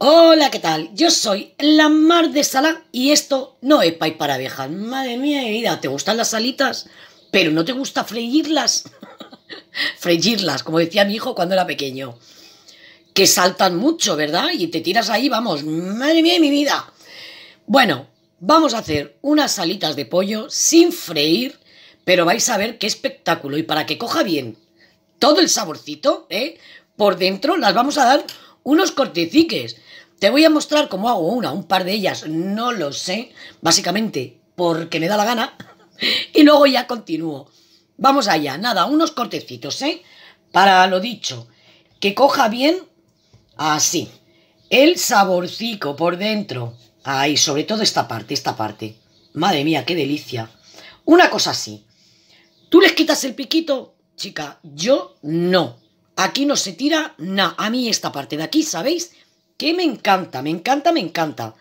Hola, ¿qué tal? Yo soy la Mar de Sala y esto no es pay para viejas. Madre mía de vida, ¿te gustan las salitas? Pero no te gusta freírlas. freírlas, como decía mi hijo cuando era pequeño. Que saltan mucho, ¿verdad? Y te tiras ahí, vamos, madre mía mi vida. Bueno, vamos a hacer unas salitas de pollo sin freír, pero vais a ver qué espectáculo. Y para que coja bien todo el saborcito, ¿eh? Por dentro las vamos a dar unos corteciques, Te voy a mostrar cómo hago una, un par de ellas, no lo sé, básicamente porque me da la gana, y luego ya continúo. Vamos allá, nada, unos cortecitos, ¿eh? Para lo dicho, que coja bien así, el saborcico por dentro. Ahí, sobre todo esta parte, esta parte. Madre mía, qué delicia. Una cosa así. ¿Tú les quitas el piquito? Chica, yo no. Aquí no se tira nada. A mí esta parte de aquí, ¿sabéis? Que me encanta, me encanta, me encanta.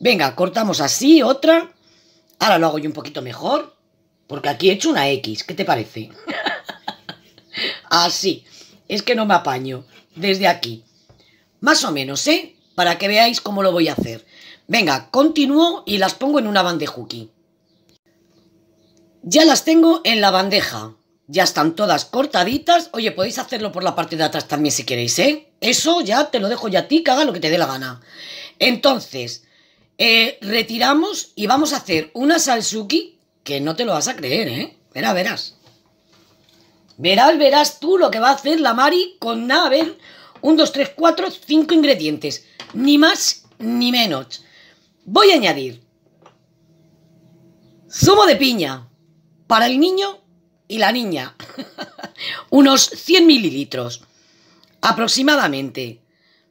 Venga, cortamos así, otra. Ahora lo hago yo un poquito mejor. Porque aquí he hecho una X. ¿Qué te parece? así. Es que no me apaño. Desde aquí. Más o menos, ¿eh? Para que veáis cómo lo voy a hacer. Venga, continúo y las pongo en una bandejuki. Ya las tengo en la bandeja. Ya están todas cortaditas. Oye, podéis hacerlo por la parte de atrás también si queréis, ¿eh? Eso ya te lo dejo ya a ti, que haga lo que te dé la gana. Entonces, eh, retiramos y vamos a hacer una salsuki que no te lo vas a creer, ¿eh? Verá, verás. Verás, verás tú lo que va a hacer la Mari con nada, a ver, 1, dos, 3, cuatro, cinco ingredientes. Ni más ni menos. Voy a añadir zumo de piña para el niño y la niña. Unos 100 mililitros aproximadamente.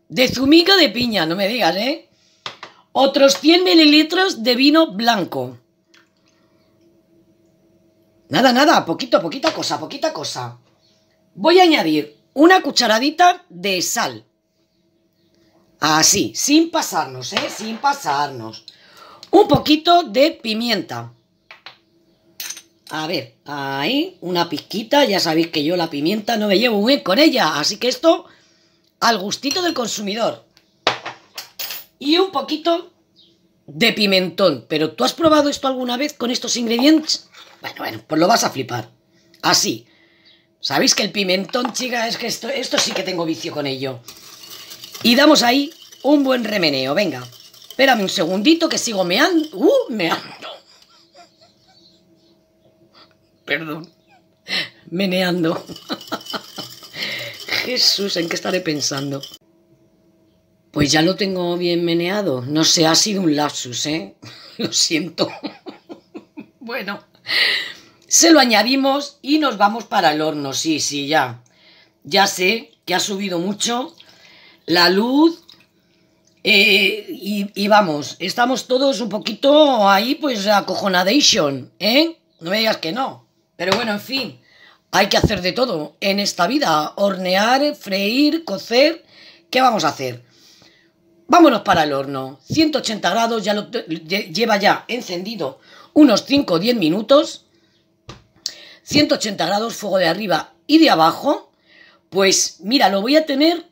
De zumico de piña, no me digas, ¿eh? Otros 100 mililitros de vino blanco. Nada, nada, poquito, poquita cosa, poquita cosa. Voy a añadir una cucharadita de sal. Así, sin pasarnos, ¿eh? Sin pasarnos. Un poquito de pimienta. A ver, ahí, una pizquita. Ya sabéis que yo la pimienta no me llevo bien con ella. Así que esto, al gustito del consumidor. Y un poquito de pimentón. Pero ¿tú has probado esto alguna vez con estos ingredientes? Bueno, bueno, pues lo vas a flipar. Así. Sabéis que el pimentón, chica, es que esto, esto sí que tengo vicio con ello. Y damos ahí un buen remeneo. Venga, espérame un segundito que sigo meando. ¡Uh! Meando perdón, meneando. Jesús, ¿en qué estaré pensando? Pues ya lo tengo bien meneado. No sé, ha sido un lapsus, ¿eh? Lo siento. bueno, se lo añadimos y nos vamos para el horno. Sí, sí, ya. Ya sé que ha subido mucho la luz. Eh, y, y, vamos, estamos todos un poquito ahí, pues, acojonadation, ¿eh? No me digas que no. Pero bueno, en fin, hay que hacer de todo en esta vida. Hornear, freír, cocer. ¿Qué vamos a hacer? Vámonos para el horno. 180 grados, ya lo lleva ya encendido unos 5 o 10 minutos. 180 grados, fuego de arriba y de abajo. Pues mira, lo voy a tener...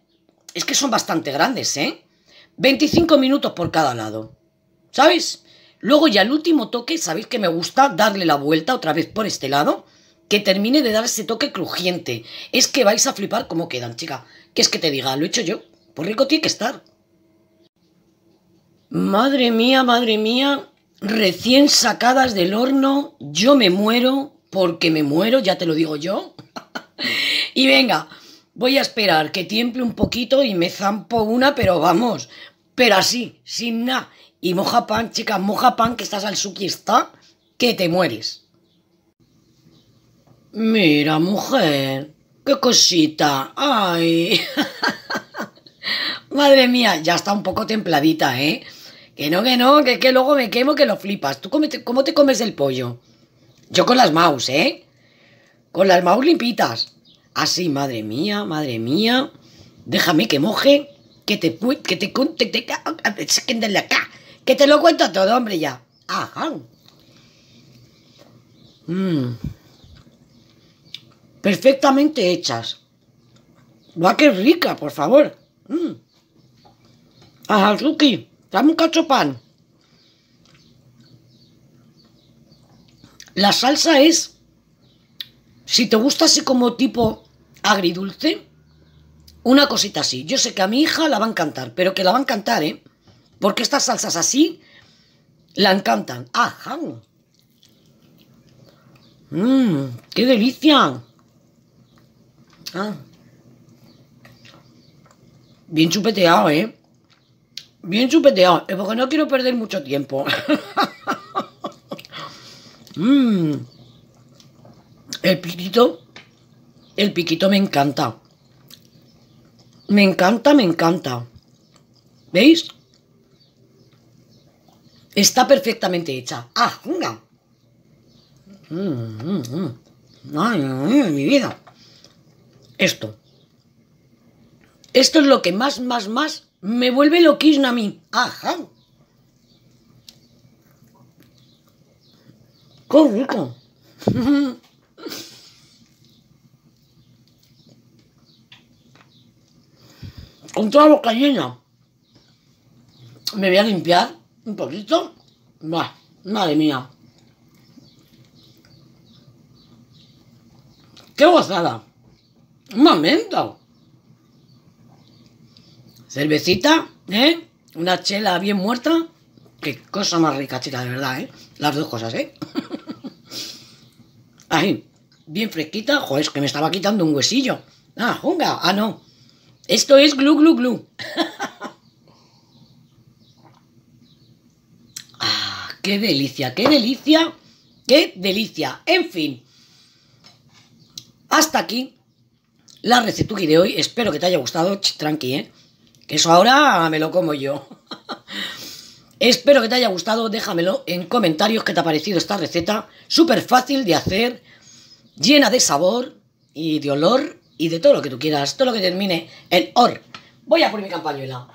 Es que son bastante grandes, ¿eh? 25 minutos por cada lado. ¿Sabes? Luego ya el último toque, sabéis que me gusta darle la vuelta otra vez por este lado, que termine de dar ese toque crujiente. Es que vais a flipar cómo quedan, chica. ¿Qué es que te diga, lo he hecho yo. Por rico tiene que estar. Madre mía, madre mía, recién sacadas del horno, yo me muero, porque me muero, ya te lo digo yo. y venga, voy a esperar que tiemple un poquito y me zampo una, pero vamos, pero así, sin nada. Y moja pan, chicas, moja pan, que estás al suki está, que te mueres. Mira, mujer, qué cosita. Ay. Madre mía, ya está un poco templadita, ¿eh? Que no, que no, que, que luego me quemo, que lo flipas. ¿Tú cómo te, comes el pollo? Yo con las mouse, ¿eh? Con las mouse limpitas. Así, madre mía, madre mía. Déjame que moje. Que te... Que te... Que te... Que acá. Que te lo cuento todo, hombre, ya. Ajá. Mm. Perfectamente hechas. ¡Va, qué rica, por favor! Mm. Ajá, Suki, dame un cacho pan. La salsa es, si te gusta así como tipo agridulce, una cosita así. Yo sé que a mi hija la va a encantar, pero que la va a encantar, ¿eh? Porque estas salsas así la encantan. ¡Ajá! Ah, mm, ¡Qué delicia! Ah. Bien chupeteado, ¿eh? Bien chupeteado. Es porque no quiero perder mucho tiempo. Mm. El piquito. El piquito me encanta. Me encanta, me encanta. ¿Veis? Está perfectamente hecha. ¡Ah, junga! Mm, mm, mm. Ay, mi vida. Esto. Esto es lo que más, más, más me vuelve loquísima a mí. ¡Ajá! ¡Qué rico! Con toda boca llena. Me voy a limpiar un poquito. madre mía. ¡Qué gozada! Un momento. Cervecita, ¿eh? Una chela bien muerta. Qué cosa más rica, chica, de verdad, ¿eh? Las dos cosas, ¿eh? Ahí, bien fresquita. Joder, es que me estaba quitando un huesillo. Ah, junga. Ah, no. Esto es glu, glu, glu. Qué delicia, qué delicia, qué delicia. En fin, hasta aquí la recetuki de hoy. Espero que te haya gustado. tranqui, ¿eh? Que eso ahora me lo como yo. Espero que te haya gustado. Déjamelo en comentarios qué te ha parecido esta receta. Súper fácil de hacer, llena de sabor y de olor y de todo lo que tú quieras. Todo lo que termine en or. Voy a poner mi campañuela.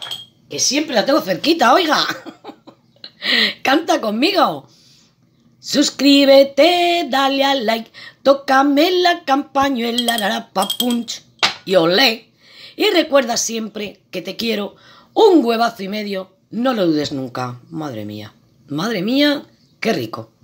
Que siempre la tengo cerquita, oiga. Canta conmigo. Suscríbete, dale al like, tócame la campañuela, la punch y olé. Y recuerda siempre que te quiero un huevazo y medio, no lo dudes nunca. Madre mía, madre mía, qué rico.